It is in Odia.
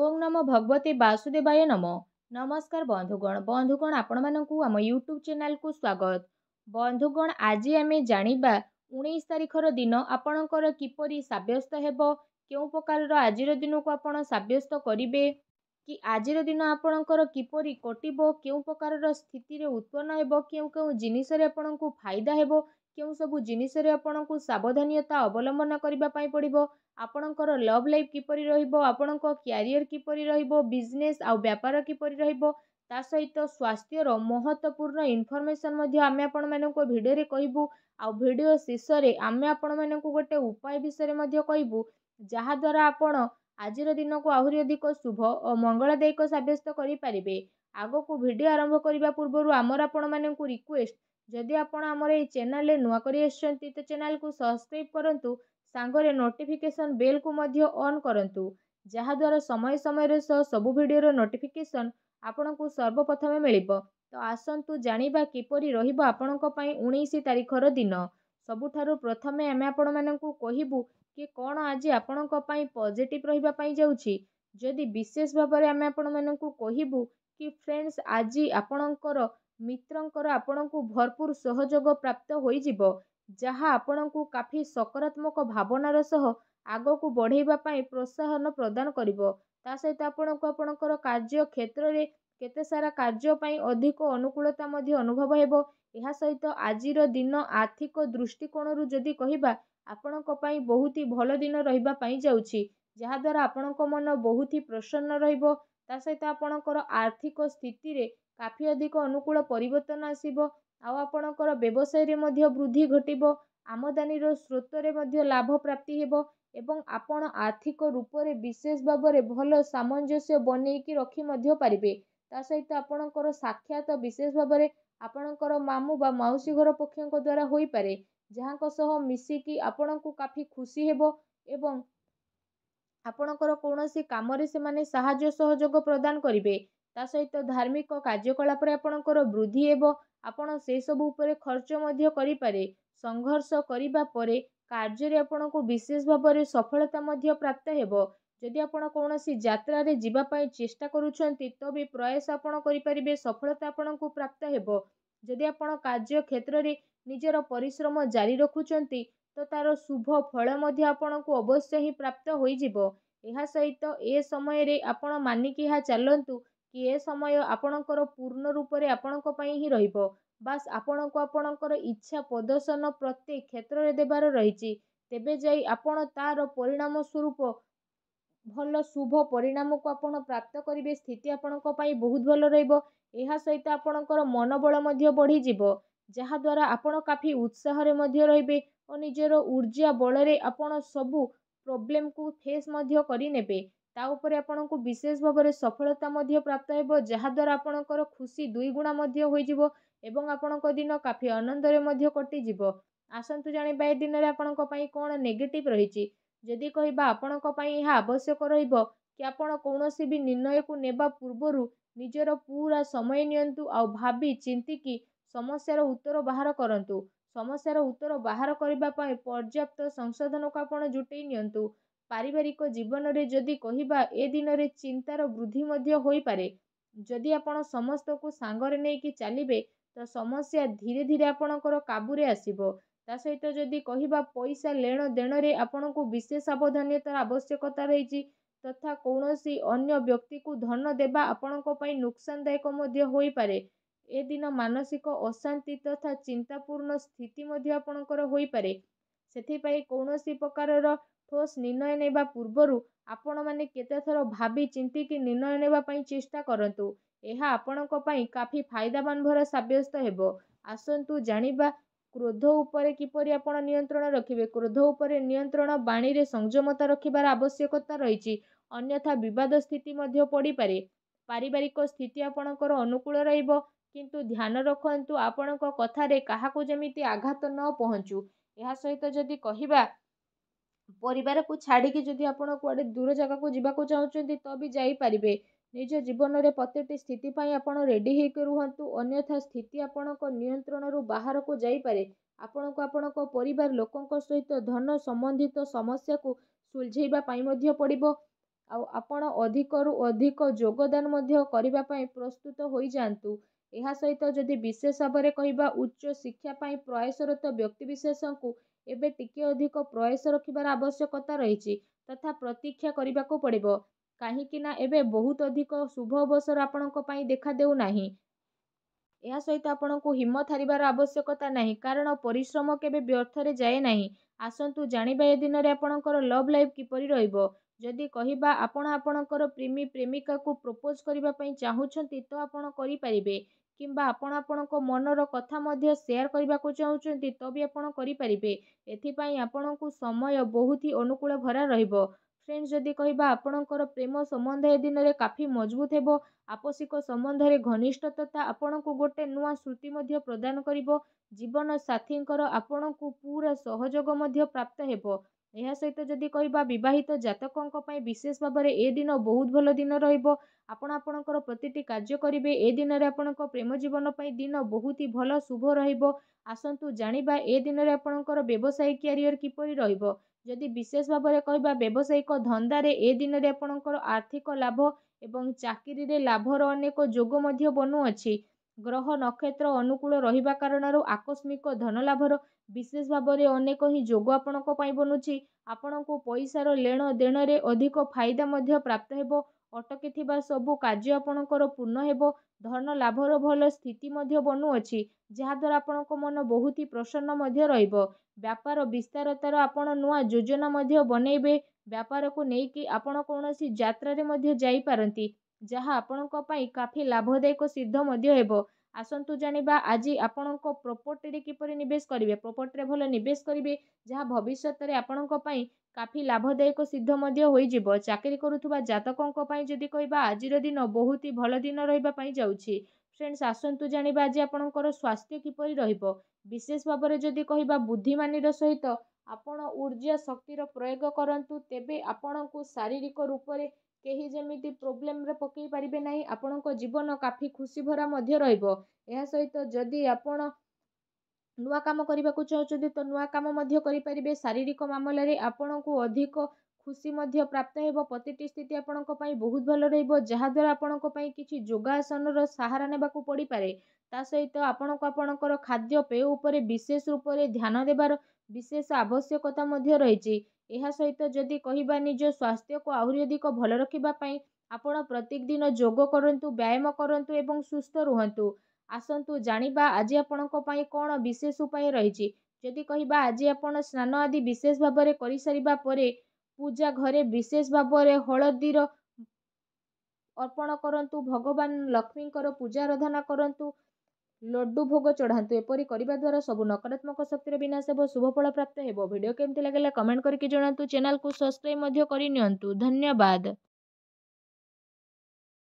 ଓଂ ନମ ଭଗବତେ ବାସୁଦେବାୟ ନମ ନମସ୍କାର ବନ୍ଧୁଗଣ ବନ୍ଧୁଗଣ ଆପଣମାନଙ୍କୁ ଆମ ୟୁଟ୍ୟୁବ୍ ଚ୍ୟାନେଲ୍କୁ ସ୍ୱାଗତ ବନ୍ଧୁଗଣ ଆଜି ଆମେ ଜାଣିବା ଉଣେଇଶ ତାରିଖର ଦିନ ଆପଣଙ୍କର କିପରି ସାବ୍ୟସ୍ତ ହେବ କେଉଁ ପ୍ରକାରର ଆଜିର ଦିନକୁ ଆପଣ ସାବ୍ୟସ୍ତ କରିବେ କି ଆଜିର ଦିନ ଆପଣଙ୍କର କିପରି କଟିବ କେଉଁ ପ୍ରକାରର ସ୍ଥିତିରେ ଉତ୍ପନ୍ନ ହେବ କେଉଁ କେଉଁ ଜିନିଷରେ ଆପଣଙ୍କୁ ଫାଇଦା ହେବ କେଉଁ ସବୁ ଜିନିଷରେ ଆପଣଙ୍କୁ ସାବଧାନତା ଅବଲମ୍ବନ କରିବା ପାଇଁ ପଡ଼ିବ ଆପଣଙ୍କର ଲଭ୍ ଲାଇଫ୍ କିପରି ରହିବ ଆପଣଙ୍କ କ୍ୟାରିୟର କିପରି ରହିବ ବିଜନେସ୍ ଆଉ ବ୍ୟାପାର କିପରି ରହିବ ତା ସହିତ ସ୍ୱାସ୍ଥ୍ୟର ମହତ୍ତ୍ୱପୂର୍ଣ୍ଣ ଇନଫର୍ମେସନ୍ ମଧ୍ୟ ଆମେ ଆପଣମାନଙ୍କ ଭିଡ଼ିଓରେ କହିବୁ ଆଉ ଭିଡ଼ିଓ ଶେଷରେ ଆମେ ଆପଣମାନଙ୍କୁ ଗୋଟେ ଉପାୟ ବିଷୟରେ ମଧ୍ୟ କହିବୁ ଯାହାଦ୍ୱାରା ଆପଣ ଆଜିର ଦିନକୁ ଆହୁରି ଅଧିକ ଶୁଭ ଓ ମଙ୍ଗଳଦାୟକ ସାବ୍ୟସ୍ତ କରିପାରିବେ ଆଗକୁ ଭିଡ଼ିଓ ଆରମ୍ଭ କରିବା ପୂର୍ବରୁ ଆମର ଆପଣମାନଙ୍କୁ ରିକ୍ୱେଷ୍ଟ ଯଦି ଆପଣ ଆମର ଏହି ଚ୍ୟାନେଲରେ ନୂଆ କରି ଆସିଛନ୍ତି ତ ଚ୍ୟାନେଲକୁ ସବସ୍କ୍ରାଇବ୍ କରନ୍ତୁ ସାଙ୍ଗରେ ନୋଟିଫିକେସନ୍ ବେଲ୍କୁ ମଧ୍ୟ ଅନ୍ କରନ୍ତୁ ଯାହାଦ୍ୱାରା ସମୟ ସମୟରେ ସହ ସବୁ ଭିଡ଼ିଓର ନୋଟିଫିକେସନ୍ ଆପଣଙ୍କୁ ସର୍ବପ୍ରଥମେ ମିଳିବ ତ ଆସନ୍ତୁ ଜାଣିବା କିପରି ରହିବ ଆପଣଙ୍କ ପାଇଁ ଉଣେଇଶ ତାରିଖର ଦିନ ସବୁଠାରୁ ପ୍ରଥମେ ଆମେ ଆପଣମାନଙ୍କୁ କହିବୁ କି କ'ଣ ଆଜି ଆପଣଙ୍କ ପାଇଁ ପଜିଟିଭ୍ ରହିବା ପାଇଁ ଯାଉଛି ଯଦି ବିଶେଷ ଭାବରେ ଆମେ ଆପଣମାନଙ୍କୁ କହିବୁ କି ଫ୍ରେଣ୍ଡସ୍ ଆଜି ଆପଣଙ୍କର ମିତ୍ରଙ୍କର ଆପଣଙ୍କୁ ଭରପୁର ସହଯୋଗ ପ୍ରାପ୍ତ ହୋଇଯିବ ଯାହା ଆପଣଙ୍କୁ କାଫି ସକାରାତ୍ମକ ଭାବନାର ସହ ଆଗକୁ ବଢ଼େଇବା ପାଇଁ ପ୍ରୋତ୍ସାହନ ପ୍ରଦାନ କରିବ ତା ସହିତ ଆପଣଙ୍କୁ ଆପଣଙ୍କର କାର୍ଯ୍ୟକ୍ଷେତ୍ରରେ କେତେ ସାରା କାର୍ଯ୍ୟ ପାଇଁ ଅଧିକ ଅନୁକୂଳତା ମଧ୍ୟ ଅନୁଭବ ହେବ ଏହା ସହିତ ଆଜିର ଦିନ ଆର୍ଥିକ ଦୃଷ୍ଟିକୋଣରୁ ଯଦି କହିବା ଆପଣଙ୍କ ପାଇଁ ବହୁତ ହି ଭଲ ଦିନ ରହିବା ପାଇଁ ଯାଉଛି ଯାହାଦ୍ୱାରା ଆପଣଙ୍କ ମନ ବହୁତ ହି ପ୍ରସନ୍ନ ରହିବ ତା ସହିତ ଆପଣଙ୍କର ଆର୍ଥିକ ସ୍ଥିତିରେ କାଫି ଅଧିକ ଅନୁକୂଳ ପରିବର୍ତ୍ତନ ଆସିବ ଆଉ ଆପଣଙ୍କର ବ୍ୟବସାୟରେ ମଧ୍ୟ ବୃଦ୍ଧି ଘଟିବ ଆମଦାନୀର ସ୍ରୋତରେ ମଧ୍ୟ ଲାଭ ପ୍ରାପ୍ତି ହେବ ଏବଂ ଆପଣ ଆର୍ଥିକ ରୂପରେ ବିଶେଷ ଭାବରେ ଭଲ ସାମଞ୍ଜସ୍ୟ ବନେଇକି ରଖି ମଧ୍ୟ ପାରିବେ ତା ସହିତ ଆପଣଙ୍କର ସାକ୍ଷାତ ବିଶେଷ ଭାବରେ ଆପଣଙ୍କର ମାମୁଁ ବା ମାଉସୀ ଘର ପକ୍ଷଙ୍କ ଦ୍ୱାରା ହୋଇପାରେ ଯାହାଙ୍କ ସହ ମିଶିକି ଆପଣଙ୍କୁ କାଫି ଖୁସି ହେବ ଏବଂ ଆପଣଙ୍କର କୌଣସି କାମରେ ସେମାନେ ସାହାଯ୍ୟ ସହଯୋଗ ପ୍ରଦାନ କରିବେ ତା ସହିତ ଧାର୍ମିକ କାର୍ଯ୍ୟକଳାପରେ ଆପଣଙ୍କର ବୃଦ୍ଧି ହେବ ଆପଣ ସେସବୁ ଉପରେ ଖର୍ଚ୍ଚ ମଧ୍ୟ କରିପାରେ ସଂଘର୍ଷ କରିବା ପରେ କାର୍ଯ୍ୟରେ ଆପଣଙ୍କୁ ବିଶେଷ ଭାବରେ ସଫଳତା ମଧ୍ୟ ପ୍ରାପ୍ତ ହେବ ଯଦି ଆପଣ କୌଣସି ଯାତ୍ରାରେ ଯିବା ପାଇଁ ଚେଷ୍ଟା କରୁଛନ୍ତି ତ ବି ପ୍ରୟାସ ଆପଣ କରିପାରିବେ ସଫଳତା ଆପଣଙ୍କୁ ପ୍ରାପ୍ତ ହେବ ଯଦି ଆପଣ କାର୍ଯ୍ୟକ୍ଷେତ୍ରରେ ନିଜର ପରିଶ୍ରମ ଜାରି ରଖୁଛନ୍ତି ତ ତା'ର ଶୁଭ ଫଳ ମଧ୍ୟ ଆପଣଙ୍କୁ ଅବଶ୍ୟ ହିଁ ପ୍ରାପ୍ତ ହୋଇଯିବ ଏହା ସହିତ ଏ ସମୟରେ ଆପଣ ମାନିକି ଏହା ଚାଲନ୍ତୁ କି ଏ ସମୟ ଆପଣଙ୍କର ପୂର୍ଣ୍ଣ ରୂପରେ ଆପଣଙ୍କ ପାଇଁ ହିଁ ରହିବ ବାସ୍ ଆପଣଙ୍କୁ ଆପଣଙ୍କର ଇଚ୍ଛା ପ୍ରଦର୍ଶନ ପ୍ରତି କ୍ଷେତ୍ରରେ ଦେବାର ରହିଛି ତେବେ ଯାଇ ଆପଣ ତା'ର ପରିଣାମ ସ୍ୱରୂପ ଭଲ ଶୁଭ ପରିଣାମକୁ ଆପଣ ପ୍ରାପ୍ତ କରିବେ ସ୍ଥିତି ଆପଣଙ୍କ ପାଇଁ ବହୁତ ଭଲ ରହିବ ଏହା ସହିତ ଆପଣଙ୍କର ମନୋବଳ ମଧ୍ୟ ବଢ଼ିଯିବ ଯାହାଦ୍ୱାରା ଆପଣ କାଫି ଉତ୍ସାହରେ ମଧ୍ୟ ରହିବେ ଓ ନିଜର ଉର୍ଜା ବଳରେ ଆପଣ ସବୁ ପ୍ରୋବ୍ଲେମ୍କୁ ଫେସ୍ ମଧ୍ୟ କରିନେବେ ତା ଉପରେ ଆପଣଙ୍କୁ ବିଶେଷ ଭାବରେ ସଫଳତା ମଧ୍ୟ ପ୍ରାପ୍ତ ହେବ ଯାହାଦ୍ୱାରା ଆପଣଙ୍କର ଖୁସି ଦୁଇଗୁଣା ମଧ୍ୟ ହୋଇଯିବ ଏବଂ ଆପଣଙ୍କ ଦିନ କାଫି ଆନନ୍ଦରେ ମଧ୍ୟ କଟିଯିବ ଆସନ୍ତୁ ଜାଣିବା ଏ ଦିନରେ ଆପଣଙ୍କ ପାଇଁ କ'ଣ ନେଗେଟିଭ୍ ରହିଛି ଯଦି କହିବା ଆପଣଙ୍କ ପାଇଁ ଏହା ଆବଶ୍ୟକ ରହିବ କି ଆପଣ କୌଣସି ବି ନିର୍ଣ୍ଣୟକୁ ନେବା ପୂର୍ବରୁ ନିଜର ପୁରା ସମୟ ନିଅନ୍ତୁ ଆଉ ଭାବି ଚିନ୍ତିକି ସମସ୍ୟାର ଉତ୍ତର ବାହାର କରନ୍ତୁ ସମସ୍ୟାର ଉତ୍ତର ବାହାର କରିବା ପାଇଁ ପର୍ଯ୍ୟାପ୍ତ ସଂଶୋଧନକୁ ଆପଣ ଜୁଟେଇ ନିଅନ୍ତୁ ପାରିବାରିକ ଜୀବନରେ ଯଦି କହିବା ଏ ଦିନରେ ଚିନ୍ତାର ବୃଦ୍ଧି ମଧ୍ୟ ହୋଇପାରେ ଯଦି ଆପଣ ସମସ୍ତଙ୍କୁ ସାଙ୍ଗରେ ନେଇକି ଚାଲିବେ ତ ସମସ୍ୟା ଧୀରେ ଧୀରେ ଆପଣଙ୍କର କାବୁରେ ଆସିବ ତା ସହିତ ଯଦି କହିବା ପଇସା ଲେଣ ଦେଣରେ ଆପଣଙ୍କୁ ବିଶେଷ ସାବଧାନତାର ଆବଶ୍ୟକତା ରହିଛି ତଥା କୌଣସି ଅନ୍ୟ ବ୍ୟକ୍ତିକୁ ଧନ ଦେବା ଆପଣଙ୍କ ପାଇଁ ନୁକସାନଦାୟକ ମଧ୍ୟ ହୋଇପାରେ ଏ ଦିନ ମାନସିକ ଅଶାନ୍ତି ତଥା ଚିନ୍ତାପୂର୍ଣ୍ଣ ସ୍ଥିତି ମଧ୍ୟ ଆପଣଙ୍କର ହୋଇପାରେ ସେଥିପାଇଁ କୌଣସି ପ୍ରକାରର ଠୋସ୍ ନିର୍ଣ୍ଣୟ ନେବା ପୂର୍ବରୁ ଆପଣମାନେ କେତେଥର ଭାବି ଚିନ୍ତିକି ନିର୍ଣ୍ଣୟ ନେବା ପାଇଁ ଚେଷ୍ଟା କରନ୍ତୁ ଏହା ଆପଣଙ୍କ ପାଇଁ କାଫି ଫାଇଦାମାନ ଭର ସାବ୍ୟସ୍ତ ହେବ ଆସନ୍ତୁ ଜାଣିବା କ୍ରୋଧ ଉପରେ କିପରି ଆପଣ ନିୟନ୍ତ୍ରଣ ରଖିବେ କ୍ରୋଧ ଉପରେ ନିୟନ୍ତ୍ରଣ ବାଣୀରେ ସଂଯମତା ରଖିବାର ଆବଶ୍ୟକତା ରହିଛି ଅନ୍ୟଥା ବିବାଦ ସ୍ଥିତି ମଧ୍ୟ ପଡ଼ିପାରେ ପାରିବାରିକ ସ୍ଥିତି ଆପଣଙ୍କର ଅନୁକୂଳ ରହିବ କିନ୍ତୁ ଧ୍ୟାନ ରଖନ୍ତୁ ଆପଣଙ୍କ କଥାରେ କାହାକୁ ଯେମିତି ଆଘାତ ନ ପହଞ୍ଚୁ ଏହା ସହିତ ଯଦି କହିବା ପରିବାରକୁ ଛାଡ଼ିକି ଯଦି ଆପଣ କୁଆଡ଼େ ଦୂର ଜାଗାକୁ ଯିବାକୁ ଚାହୁଁଛନ୍ତି ତ ବି ଯାଇପାରିବେ ନିଜ ଜୀବନରେ ପ୍ରତ୍ୟେକଟି ସ୍ଥିତି ପାଇଁ ଆପଣ ରେଡ଼ି ହେଇକି ରୁହନ୍ତୁ ଅନ୍ୟଥା ସ୍ଥିତି ଆପଣଙ୍କ ନିୟନ୍ତ୍ରଣରୁ ବାହାରକୁ ଯାଇପାରେ ଆପଣଙ୍କୁ ଆପଣଙ୍କ ପରିବାର ଲୋକଙ୍କ ସହିତ ଧନ ସମ୍ବନ୍ଧିତ ସମସ୍ୟାକୁ ସୁଲଝେଇବା ପାଇଁ ମଧ୍ୟ ପଡ଼ିବ ଆଉ ଆପଣ ଅଧିକରୁ ଅଧିକ ଯୋଗଦାନ ମଧ୍ୟ କରିବା ପାଇଁ ପ୍ରସ୍ତୁତ ହୋଇଯାଆନ୍ତୁ ଏହା ସହିତ ଯଦି ବିଶେଷ ଭାବରେ କହିବା ଉଚ୍ଚ ଶିକ୍ଷା ପାଇଁ ପ୍ରୟାସରତ ବ୍ୟକ୍ତିବିଶେଷଙ୍କୁ ଏବେ ଟିକେ ଅଧିକ ପ୍ରୟାସ ରଖିବାର ଆବଶ୍ୟକତା ରହିଛି ତଥା ପ୍ରତୀକ୍ଷା କରିବାକୁ ପଡ଼ିବ କାହିଁକି ନା ଏବେ ବହୁତ ଅଧିକ ଶୁଭ ଅବସର ଆପଣଙ୍କ ପାଇଁ ଦେଖାଦେଉନାହିଁ ଏହା ସହିତ ଆପଣଙ୍କୁ ହିମତ ହାରିବାର ଆବଶ୍ୟକତା ନାହିଁ କାରଣ ପରିଶ୍ରମ କେବେ ବ୍ୟର୍ଥରେ ଯାଏ ନାହିଁ ଆସନ୍ତୁ ଜାଣିବା ଏ ଦିନରେ ଆପଣଙ୍କର ଲଭ୍ ଲାଇଫ୍ କିପରି ରହିବ ଯଦି କହିବା ଆପଣ ଆପଣଙ୍କର ପ୍ରେମୀ ପ୍ରେମିକାକୁ ପ୍ରପୋଜ୍ କରିବା ପାଇଁ ଚାହୁଁଛନ୍ତି ତ ଆପଣ କରିପାରିବେ କିମ୍ବା ଆପଣ ଆପଣଙ୍କ ମନର କଥା ମଧ୍ୟ ସେୟାର କରିବାକୁ ଚାହୁଁଛନ୍ତି ତ ବି ଆପଣ କରିପାରିବେ ଏଥିପାଇଁ ଆପଣଙ୍କୁ ସମୟ ବହୁତ ହିଁ ଅନୁକୂଳ ଭରା ରହିବ ଫ୍ରେଣ୍ଡସ୍ ଯଦି କହିବା ଆପଣଙ୍କର ପ୍ରେମ ସମ୍ବନ୍ଧ ଏ ଦିନରେ କାଫି ମଜବୁତ ହେବ ଆବଶ୍ୟକ ସମ୍ବନ୍ଧରେ ଘନିଷ୍ଠତା ଆପଣଙ୍କୁ ଗୋଟେ ନୂଆ ଶ୍ରୁତି ମଧ୍ୟ ପ୍ରଦାନ କରିବ ଜୀବନ ସାଥୀଙ୍କର ଆପଣଙ୍କୁ ପୁରା ସହଯୋଗ ମଧ୍ୟ ପ୍ରାପ୍ତ ହେବ ଏହା ସହିତ ଯଦି କହିବା ବିବାହିତ ଜାତକଙ୍କ ପାଇଁ ବିଶେଷ ଭାବରେ ଏ ଦିନ ବହୁତ ଭଲ ଦିନ ରହିବ ଆପଣ ଆପଣଙ୍କର ପ୍ରତିଟି କାର୍ଯ୍ୟ କରିବେ ଏ ଦିନରେ ଆପଣଙ୍କ ପ୍ରେମ ଜୀବନ ପାଇଁ ଦିନ ବହୁତ ହି ଭଲ ଶୁଭ ରହିବ ଆସନ୍ତୁ ଜାଣିବା ଏ ଦିନରେ ଆପଣଙ୍କର ବ୍ୟବସାୟୀ କ୍ୟାରିୟର କିପରି ରହିବ ଯଦି ବିଶେଷ ଭାବରେ କହିବା ବ୍ୟବସାୟିକ ଧନ୍ଦାରେ ଏ ଦିନରେ ଆପଣଙ୍କର ଆର୍ଥିକ ଲାଭ ଏବଂ ଚାକିରିରେ ଲାଭର ଅନେକ ଯୋଗ ମଧ୍ୟ ବନୁଅଛି ଗ୍ରହ ନକ୍ଷତ୍ର ଅନୁକୂଳ ରହିବା କାରଣରୁ ଆକସ୍ମିକ ଧନ ଲାଭର ବିଶେଷ ଭାବରେ ଅନେକ ହିଁ ଯୋଗ ଆପଣଙ୍କ ପାଇଁ ବନୁଛି ଆପଣଙ୍କୁ ପଇସାର ଲେଣ ଦେଣରେ ଅଧିକ ଫାଇଦା ମଧ୍ୟ ପ୍ରାପ୍ତ ହେବ ଅଟକିଥିବା ସବୁ କାର୍ଯ୍ୟ ଆପଣଙ୍କର ପୂର୍ଣ୍ଣ ହେବ ଧନ ଲାଭର ଭଲ ସ୍ଥିତି ମଧ୍ୟ ବନୁଅଛି ଯାହାଦ୍ୱାରା ଆପଣଙ୍କ ମନ ବହୁତ ହି ପ୍ରସନ୍ନ ମଧ୍ୟ ରହିବ ବ୍ୟାପାର ବିସ୍ତାରତାର ଆପଣ ନୂଆ ଯୋଜନା ମଧ୍ୟ ବନେଇବେ ବ୍ୟାପାରକୁ ନେଇକି ଆପଣ କୌଣସି ଯାତ୍ରାରେ ମଧ୍ୟ ଯାଇପାରନ୍ତି ଯାହା ଆପଣଙ୍କ ପାଇଁ କାଫି ଲାଭଦାୟକ ସିଦ୍ଧ ମଧ୍ୟ ହେବ ଆସନ୍ତୁ ଜାଣିବା ଆଜି ଆପଣଙ୍କ ପ୍ରପର୍ଟିରେ କିପରି ନିବେଶ କରିବେ ପ୍ରପର୍ଟିରେ ଭଲ ନିବେଶ କରିବେ ଯାହା ଭବିଷ୍ୟତରେ ଆପଣଙ୍କ ପାଇଁ କାଫି ଲାଭଦାୟକ ସିଦ୍ଧ ମଧ୍ୟ ହୋଇଯିବ ଚାକିରି କରୁଥିବା ଜାତକଙ୍କ ପାଇଁ ଯଦି କହିବା ଆଜିର ଦିନ ବହୁତ ହି ଭଲ ଦିନ ରହିବା ପାଇଁ ଯାଉଛି ଫ୍ରେଣ୍ଡସ୍ ଆସନ୍ତୁ ଜାଣିବା ଆଜି ଆପଣଙ୍କର ସ୍ୱାସ୍ଥ୍ୟ କିପରି ରହିବ ବିଶେଷ ଭାବରେ ଯଦି କହିବା ବୁଦ୍ଧିମାନୀର ସହିତ ଆପଣ ଉର୍ଜା ଶକ୍ତିର ପ୍ରୟୋଗ କରନ୍ତୁ ତେବେ ଆପଣଙ୍କୁ ଶାରୀରିକ ରୂପରେ କେହି ଯେମିତି ପ୍ରୋବ୍ଲେମ୍ରେ ପକାଇ ପାରିବେ ନାହିଁ ଆପଣଙ୍କ ଜୀବନ କାଫି ଖୁସି ଭରା ମଧ୍ୟ ରହିବ ଏହା ସହିତ ଯଦି ଆପଣ ନୂଆ କାମ କରିବାକୁ ଚାହୁଁଛନ୍ତି ତ ନୂଆ କାମ ମଧ୍ୟ କରିପାରିବେ ଶାରୀରିକ ମାମଲାରେ ଆପଣଙ୍କୁ ଅଧିକ ଖୁସି ମଧ୍ୟ ପ୍ରାପ୍ତ ହେବ ପ୍ରତିଟି ସ୍ଥିତି ଆପଣଙ୍କ ପାଇଁ ବହୁତ ଭଲ ରହିବ ଯାହାଦ୍ୱାରା ଆପଣଙ୍କ ପାଇଁ କିଛି ଯୋଗାସନର ସାହାରା ନେବାକୁ ପଡ଼ିପାରେ ତା ସହିତ ଆପଣଙ୍କୁ ଆପଣଙ୍କର ଖାଦ୍ୟପେୟ ଉପରେ ବିଶେଷ ରୂପରେ ଧ୍ୟାନ ଦେବାର ବିଶେଷ ଆବଶ୍ୟକତା ମଧ୍ୟ ରହିଛି ଏହା ସହିତ ଯଦି କହିବା ନିଜ ସ୍ୱାସ୍ଥ୍ୟକୁ ଆହୁରି ଅଧିକ ଭଲ ରଖିବା ପାଇଁ ଆପଣ ପ୍ରତ୍ୟେକ ଦିନ ଯୋଗ କରନ୍ତୁ ବ୍ୟାୟାମ କରନ୍ତୁ ଏବଂ ସୁସ୍ଥ ରୁହନ୍ତୁ ଆସନ୍ତୁ ଜାଣିବା ଆଜି ଆପଣଙ୍କ ପାଇଁ କ'ଣ ବିଶେଷ ଉପାୟ ରହିଛି ଯଦି କହିବା ଆଜି ଆପଣ ସ୍ନାନ ଆଦି ବିଶେଷ ଭାବରେ କରିସାରିବା ପରେ ପୂଜା ଘରେ ବିଶେଷ ଭାବରେ ହଳଦୀର ଅର୍ପଣ କରନ୍ତୁ ଭଗବାନ ଲକ୍ଷ୍ମୀଙ୍କର ପୂଜା ଆରାଧନା କରନ୍ତୁ ଲଡ଼ୁ ଭୋଗ ଚଢ଼ାନ୍ତୁ ଏପରି କରିବା ଦ୍ୱାରା ସବୁ ନକାରାତ୍ମକ ଶକ୍ତିର ବିନାଶ ହେବ ଶୁଭଫଳ ପ୍ରାପ୍ତ ହେବ ଭିଡ଼ିଓ କେମିତି ଲାଗିଲା କମେଣ୍ଟ କରିକି ଜଣାନ୍ତୁ ଚ୍ୟାନେଲକୁ ସବସ୍କ୍ରାଇବ୍ ମଧ୍ୟ କରିନିଅନ୍ତୁ ଧନ୍ୟବାଦ